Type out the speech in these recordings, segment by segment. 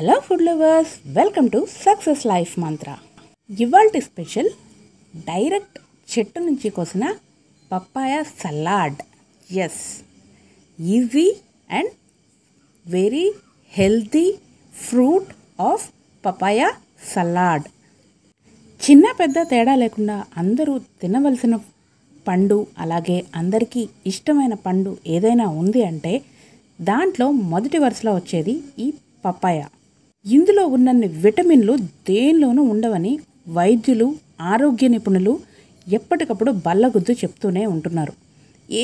hello food lovers welcome to success life Mantra ఇవాళ special direct చెట్టు నుంచి కోసిన papaya salad is easy and very healthy fruit of papaya salad చిన్న పెద్ద తేడా లేకుండా అందరూ తినవలసిన పండు అలాగే అందరికీ ఇష్టమైన పండు ఏదైనా ఉంది అంటే దాంట్లో మొదటి వరుసలో వచ్చేది ఈ పపాయ ఇందులో ఉన్నన్ని విటమిన్లు దేనిలోనూ ఉండవని వైద్యులు ఆరోగ్య నిపుణులు ఎప్పటికప్పుడు బల్లగుద్దు చెప్తూనే ఉంటున్నారు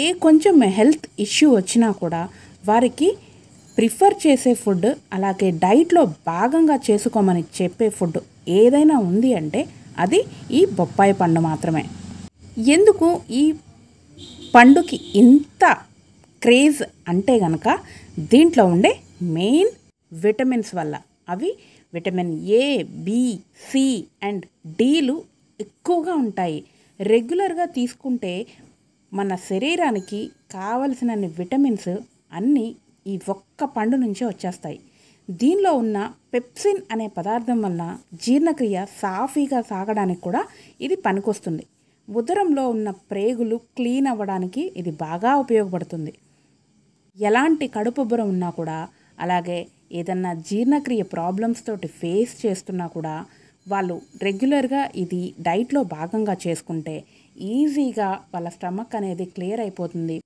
ఏ కొంచెం హెల్త్ ఇష్యూ వచ్చినా కూడా వారికి ప్రిఫర్ చేసే ఫుడ్ అలాగే డైట్లో భాగంగా చేసుకోమని చెప్పే ఫుడ్ ఏదైనా ఉంది అంటే అది ఈ బొప్పాయి పండు మాత్రమే ఎందుకు ఈ పండుకి ఇంత క్రేజ్ అంటే గనక దీంట్లో ఉండే మెయిన్ విటమిన్స్ వల్ల అవి vitamin A B C and డీలు ఎక్కువగా ఉంటాయి రెగ్యులర్గా తీసుకుంటే మన శరీరానికి కావలసినన్ని విటమిన్స్ అన్నీ ఈ ఒక్క పండు నుంచే వచ్చేస్తాయి దీనిలో ఉన్న పెప్సిన్ అనే పదార్థం వల్ల జీర్ణక్రియ సాఫీగా సాగడానికి కూడా ఇది పనికొస్తుంది ఉదరంలో ఉన్న ప్రేగులు క్లీన్ అవ్వడానికి ఇది బాగా ఉపయోగపడుతుంది ఎలాంటి కడుపుబ్బరం ఉన్నా కూడా అలాగే ఏదన్నా జీర్ణక్రియ ప్రాబ్లమ్స్ తోటి ఫేస్ చేస్తున్నా కూడా వాళ్ళు రెగ్యులర్గా ఇది డైట్లో భాగంగా చేసుకుంటే ఈజీగా వాళ్ళ స్టమక్ అనేది క్లియర్ అయిపోతుంది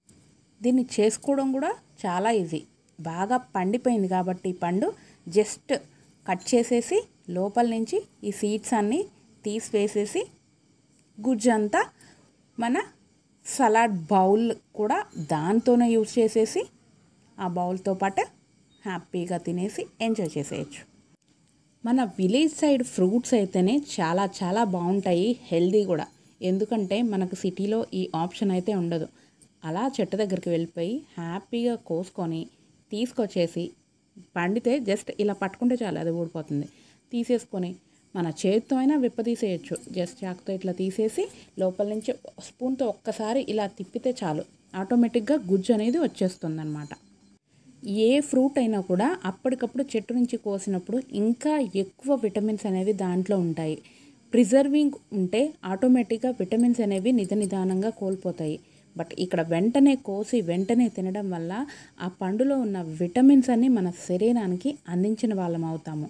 దీన్ని చేసుకోవడం కూడా చాలా ఈజీ బాగా పండిపోయింది కాబట్టి పండు జస్ట్ కట్ చేసేసి లోపల నుంచి ఈ సీడ్స్ అన్నీ తీసివేసేసి గుజ్జంతా మన సలాడ్ బౌల్ కూడా దాంతోనే యూజ్ చేసేసి ఆ బౌల్తో పాటు హ్యాపీగా తినేసి ఎంజాయ్ చేసేయచ్చు మన విలేజ్ సైడ్ ఫ్రూట్స్ అయితేనే చాలా చాలా బాగుంటాయి హెల్దీ కూడా ఎందుకంటే మనకు సిటీలో ఈ ఆప్షన్ అయితే ఉండదు అలా చెట్టు దగ్గరికి వెళ్ళిపోయి హ్యాపీగా కోసుకొని తీసుకొచ్చేసి పండితే జస్ట్ ఇలా పట్టుకుంటే చాలు అది ఊడిపోతుంది తీసేసుకొని మన చేతితో అయినా విప్పదీసేయచ్చు జస్ట్ చాకుతో ఇట్లా తీసేసి లోపల నుంచి స్పూన్తో ఒక్కసారి ఇలా తిప్పితే చాలు ఆటోమేటిక్గా గుజ్జు అనేది వచ్చేస్తుంది అన్నమాట ఏ ఫ్రూట్ అయినా కూడా అప్పటికప్పుడు చెట్టు నుంచి కోసినప్పుడు ఇంకా ఎక్కువ విటమిన్స్ అనేవి దాంట్లో ఉంటాయి ప్రిజర్వింగ్ ఉంటే ఆటోమేటిక్గా విటమిన్స్ అనేవి నిధ నిదానంగా కోల్పోతాయి బట్ ఇక్కడ వెంటనే కోసి వెంటనే తినడం వల్ల ఆ పండులో ఉన్న విటమిన్స్ అన్ని మన శరీరానికి అందించిన వాళ్ళం అవుతాము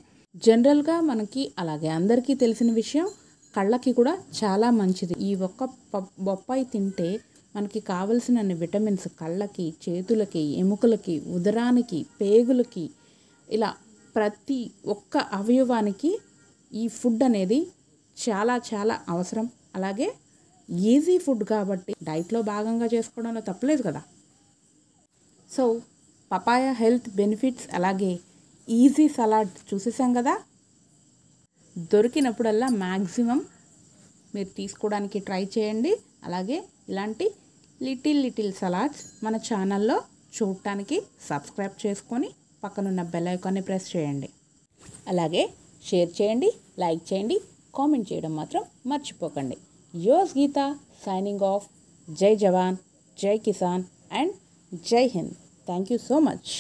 జనరల్గా మనకి అలాగే అందరికీ తెలిసిన విషయం కళ్ళకి కూడా చాలా మంచిది ఈ ఒక్క బొప్పాయి తింటే మనకి కావలసిన విటమిన్స్ కళ్ళకి చేతులకి ఎముకలకి ఉదరానికి పేగులకి ఇలా ప్రతి ఒక్క అవయవానికి ఈ ఫుడ్ అనేది చాలా చాలా అవసరం అలాగే ఈజీ ఫుడ్ కాబట్టి డైట్లో భాగంగా చేసుకోవడంలో తప్పలేదు కదా సో పపాయ హెల్త్ బెనిఫిట్స్ అలాగే ఈజీ సలాడ్ చూసేసాం కదా దొరికినప్పుడల్లా మ్యాక్సిమం మీరు తీసుకోవడానికి ట్రై చేయండి అలాగే ఇలాంటి లిటిల్ లిటిల్ సలాడ్స్ మన ఛానల్లో చూడటానికి సబ్స్క్రైబ్ చేసుకొని పక్కనున్న బెల్లైకాన్ని ప్రెస్ చేయండి అలాగే షేర్ చేయండి లైక్ చేయండి కామెంట్ చేయడం మాత్రం మర్చిపోకండి యోస్ గీత సైనింగ్ ఆఫ్ జై జవాన్ జై కిసాన్ అండ్ జై Hind thank you so much